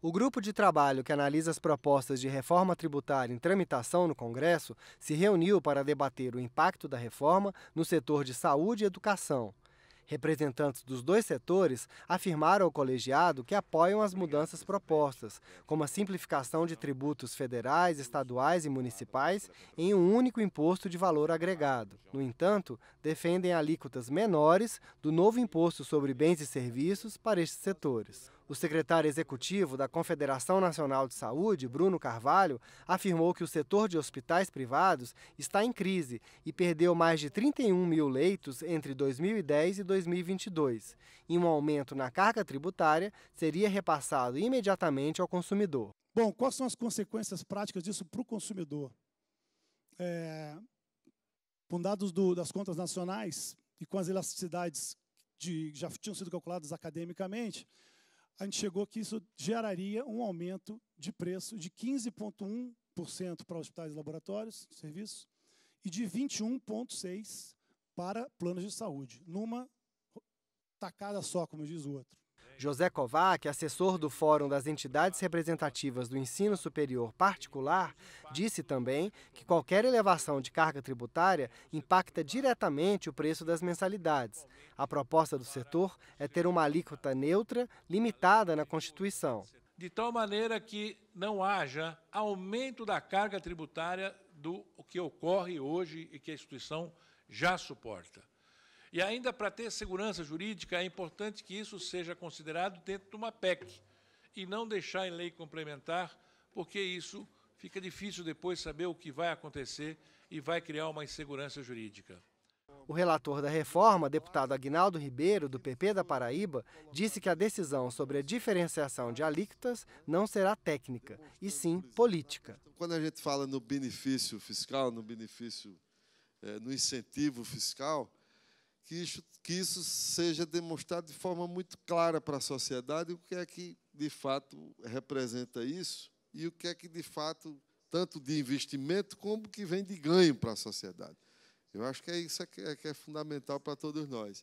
O grupo de trabalho que analisa as propostas de reforma tributária em tramitação no Congresso se reuniu para debater o impacto da reforma no setor de saúde e educação. Representantes dos dois setores afirmaram ao colegiado que apoiam as mudanças propostas, como a simplificação de tributos federais, estaduais e municipais em um único imposto de valor agregado. No entanto, defendem alíquotas menores do novo imposto sobre bens e serviços para estes setores. O secretário executivo da Confederação Nacional de Saúde, Bruno Carvalho, afirmou que o setor de hospitais privados está em crise e perdeu mais de 31 mil leitos entre 2010 e 2022, e um aumento na carga tributária seria repassado imediatamente ao consumidor. Bom, quais são as consequências práticas disso para o consumidor? É, com dados do, das contas nacionais e com as elasticidades que já tinham sido calculadas academicamente, a gente chegou que isso geraria um aumento de preço de 15,1% para hospitais e laboratórios, serviços, e de 21,6% para planos de saúde, numa tacada só, como diz o outro. José Kovac, assessor do Fórum das Entidades Representativas do Ensino Superior Particular, disse também que qualquer elevação de carga tributária impacta diretamente o preço das mensalidades. A proposta do setor é ter uma alíquota neutra limitada na Constituição. De tal maneira que não haja aumento da carga tributária do que ocorre hoje e que a instituição já suporta. E ainda para ter segurança jurídica, é importante que isso seja considerado dentro de uma PEC e não deixar em lei complementar, porque isso fica difícil depois saber o que vai acontecer e vai criar uma insegurança jurídica. O relator da reforma, deputado Aguinaldo Ribeiro, do PP da Paraíba, disse que a decisão sobre a diferenciação de alíquotas não será técnica, e sim política. Quando a gente fala no benefício fiscal, no benefício, eh, no incentivo fiscal, que isso, que isso seja demonstrado de forma muito clara para a sociedade o que é que de fato representa isso e o que é que de fato tanto de investimento como que vem de ganho para a sociedade. Eu acho que é isso é que é, que é fundamental para todos nós.